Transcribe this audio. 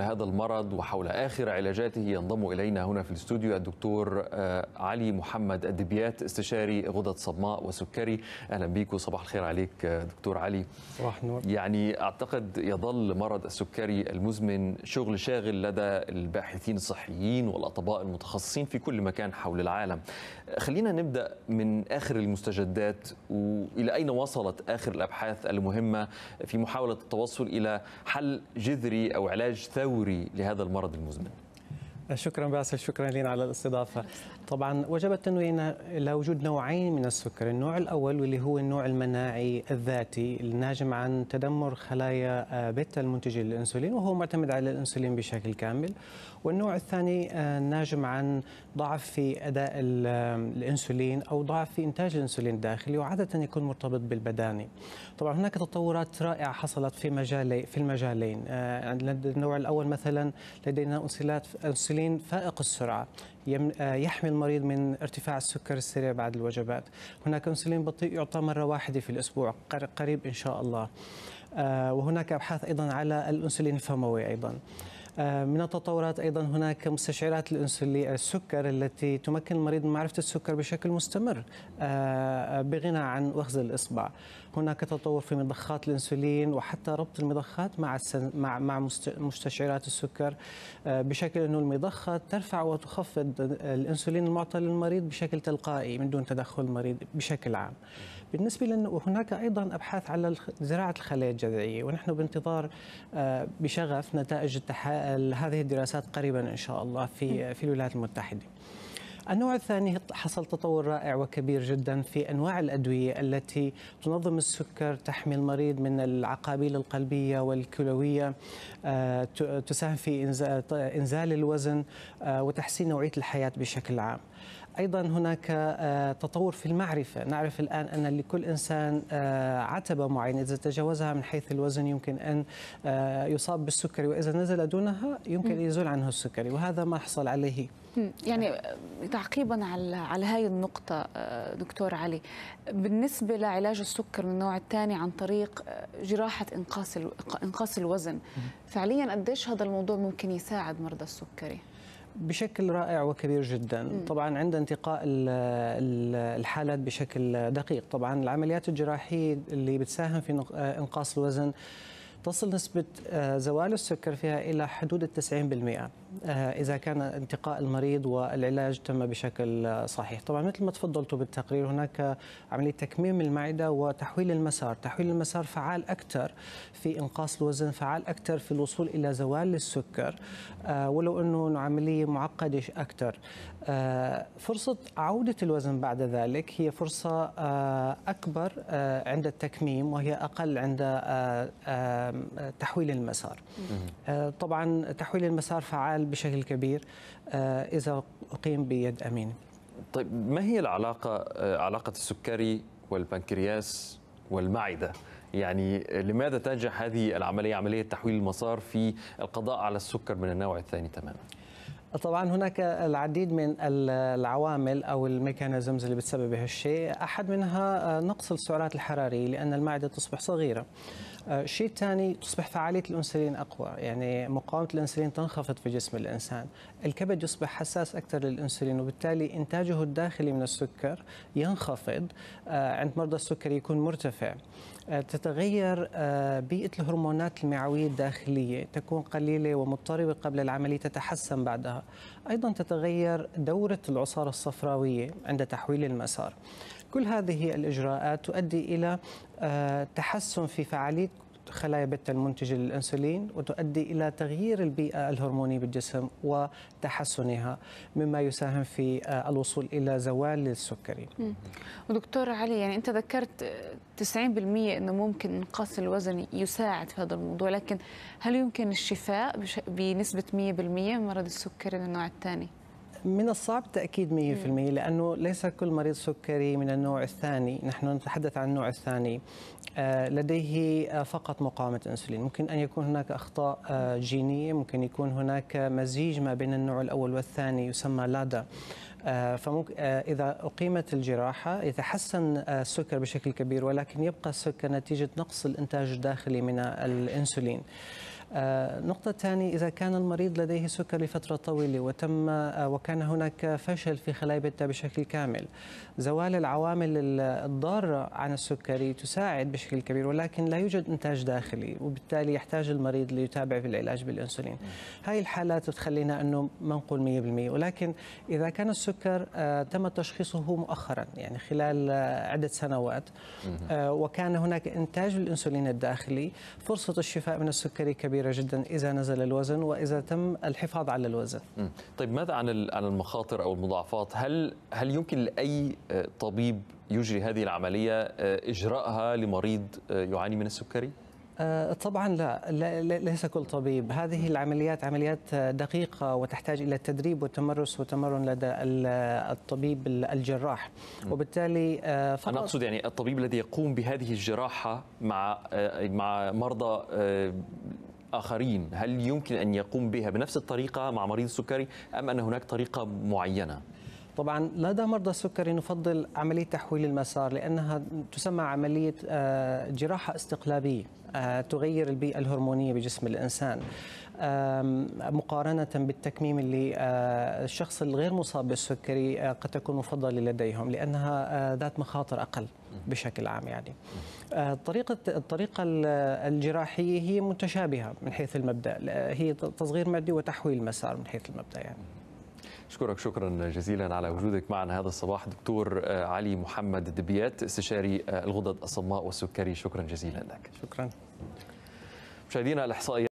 لهذا هذا المرض وحول آخر علاجاته ينضم إلينا هنا في الاستوديو الدكتور آه، علي محمد الدبيات استشاري غدد صماء وسكري أهلا بيك وصباح الخير عليك آه، دكتور علي صباح النور يعني أعتقد يظل مرض السكري المزمن شغل شاغل لدى الباحثين الصحيين والأطباء المتخصصين في كل مكان حول العالم خلينا نبدأ من آخر المستجدات وإلى أين وصلت آخر الأبحاث المهمة في محاولة التوصل إلى حل جذري أو علاج ثوري الدوري لهذا المرض المزمن؟ شكرا باسل شكرا لين على الاستضافة طبعا وجب التنويه إلى وجود نوعين من السكر النوع الأول واللي هو النوع المناعي الذاتي الناجم عن تدمر خلايا آه، بيتا المنتجة للأنسولين وهو معتمد على الأنسولين بشكل كامل والنوع الثاني آه، ناجم عن ضعف في أداء آه، الأنسولين أو ضعف في إنتاج الأنسولين الداخلي وعادة يكون مرتبط بالبداني طبعا هناك تطورات رائعة حصلت في مجالي في المجالين النوع الأول مثلا لدينا أنسولات أنسولين انسولين فائق السرعه آه، يحمي المريض من ارتفاع السكر السريع بعد الوجبات هناك انسولين بطيء يعطى مره واحده في الاسبوع قريب ان شاء الله آه، وهناك ابحاث ايضا على الانسولين الفموي ايضا آه، من التطورات ايضا هناك مستشعرات الانسولين السكر التي تمكن المريض من معرفه السكر بشكل مستمر بغنى عن وخز الاصبع هناك تطور في مضخات الانسولين وحتى ربط المضخات مع السن... مع مع مستشعرات السكر آه، بشكل انه المضخه ترفع وتخفض الانسولين المعطى للمريض بشكل تلقائي من دون تدخل المريض بشكل عام. بالنسبه لنا وهناك ايضا ابحاث على زراعه الخلايا الجذعيه ونحن بانتظار آه، بشغف نتائج التح... هذه الدراسات قريبا ان شاء الله في في الولايات المتحده. النوع الثاني حصل تطور رائع وكبير جدا في انواع الادويه التي تنظم السكر تحمي المريض من العقابيل القلبيه والكلويه آه، تساهم في انزال الوزن آه، وتحسين نوعيه الحياه بشكل عام. ايضا هناك آه، تطور في المعرفه، نعرف الان ان لكل انسان آه، عتبه معينه اذا تجاوزها من حيث الوزن يمكن ان آه، يصاب بالسكري واذا نزل دونها يمكن ان يزول عنه السكري وهذا ما حصل عليه. يعني تعقيبا على على هذه النقطه دكتور علي بالنسبه لعلاج السكر من النوع الثاني عن طريق جراحه انقاص انقاص الوزن فعليا قديش هذا الموضوع ممكن يساعد مرضى السكري؟ بشكل رائع وكبير جدا م. طبعا عند انتقاء الحالات بشكل دقيق طبعا العمليات الجراحيه اللي بتساهم في آه، انقاص الوزن تصل نسبة آه، زوال السكر فيها إلى حدود التسعين بالمئة آه، إذا كان انتقاء المريض والعلاج تم بشكل آه، صحيح طبعا مثل ما تفضلتوا بالتقرير هناك عملية تكميم المعدة وتحويل المسار تحويل المسار فعال أكثر في إنقاص الوزن فعال أكثر في الوصول إلى زوال السكر ولو أنه عملية معقدة أكثر فرصة عودة الوزن بعد ذلك هي فرصة أكبر عند التكميم وهي أقل عند تحويل المسار آه، طبعا تحويل المسار فعال بشكل كبير آه، إذا أقيم بيد أمين طيب ما هي العلاقة آه، علاقة السكري والبنكرياس والمعدة يعني لماذا تنجح هذه العملية عملية تحويل المسار في القضاء على السكر من النوع الثاني تماما طبعا هناك العديد من العوامل او الميكانيزمز اللي بتسبب هالشيء احد منها نقص السعرات الحراريه لان المعده تصبح صغيره الشيء آه، الثاني تصبح فعاليه الانسولين اقوى يعني مقاومه الانسولين تنخفض في جسم الانسان الكبد يصبح حساس اكثر للانسولين وبالتالي انتاجه الداخلي من السكر ينخفض آه، عند مرضى السكري يكون مرتفع آه، تتغير بيئه الهرمونات المعويه الداخليه تكون قليله ومضطربه قبل العمليه تتحسن بعدها ايضا تتغير دوره العصاره الصفراويه عند تحويل المسار كل هذه الإجراءات تؤدي إلى آه، تحسن في فعالية خلايا بيتا المنتجة للأنسولين وتؤدي إلى تغيير البيئة الهرمونية بالجسم وتحسنها مما يساهم في آه، الوصول إلى زوال السكري ودكتور علي يعني أنت ذكرت 90% آه، أنه ممكن إنقاص الوزن يساعد في هذا الموضوع لكن هل يمكن الشفاء بنسبة 100% من مرض السكري النوع الثاني؟ من الصعب تأكيد 100% لأنه ليس كل مريض سكري من النوع الثاني نحن نتحدث عن النوع الثاني آه، لديه آه، فقط مقاومة أنسولين ممكن أن يكون هناك أخطاء آه، جينية ممكن يكون هناك مزيج ما بين النوع الأول والثاني يسمى لادا فممكن إذا أقيمت الجراحة يتحسن السكر بشكل كبير ولكن يبقى السكر نتيجة نقص الإنتاج الداخلي من الأنسولين آه، نقطة ثانية إذا كان المريض لديه سكر لفترة طويلة وتم آه، وكان هناك فشل في خلايا بتا بشكل كامل زوال العوامل الضارة عن السكري تساعد بشكل كبير ولكن لا يوجد إنتاج داخلي وبالتالي يحتاج المريض ليتابع بالعلاج بالإنسولين هاي الحالات تخلينا أنه ما نقول 100% ولكن إذا كان السكر آه، تم تشخيصه مؤخرا يعني خلال عدة سنوات وكان هناك إنتاج الإنسولين الداخلي فرصة الشفاء من السكري كبيرة كبيرة جدا إذا نزل الوزن وإذا تم الحفاظ على الوزن طيب ماذا عن المخاطر أو المضاعفات هل, هل يمكن لأي آه، طبيب يجري هذه العملية آه، إجراءها لمريض آه، يعاني من السكري؟ طبعا لا, لا ليس كل طبيب هذه العمليات عمليات دقيقة وتحتاج إلى التدريب والتمرس والتمرن لدى الطبيب الجراح وبالتالي فقط أنا أقصد يعني الطبيب الذي يقوم بهذه الجراحة مع مع مرضى آخرين هل يمكن أن يقوم بها بنفس الطريقة مع مريض السكري أم أن هناك طريقة معينة؟ طبعا لدى مرضى السكري نفضل عملية تحويل المسار لأنها تسمى عملية آه، جراحة استقلابية آه، تغير البيئة الهرمونية بجسم الإنسان مقارنة بالتكميم اللي آه، الشخص الغير مصاب بالسكري قد تكون مفضلة لديهم لأنها ذات مخاطر أقل بشكل عام يعني طريقة الطريقة الجراحية هي متشابهة من حيث المبدأ هي تصغير معدي وتحويل المسار من حيث المبدأ يعني أشكرك شكرا جزيلا على وجودك معنا هذا الصباح دكتور آه، علي محمد الدبيات استشاري آه، الغدد الصماء والسكري شكرا جزيلا لك شكرا مشاهدينا الإحصائية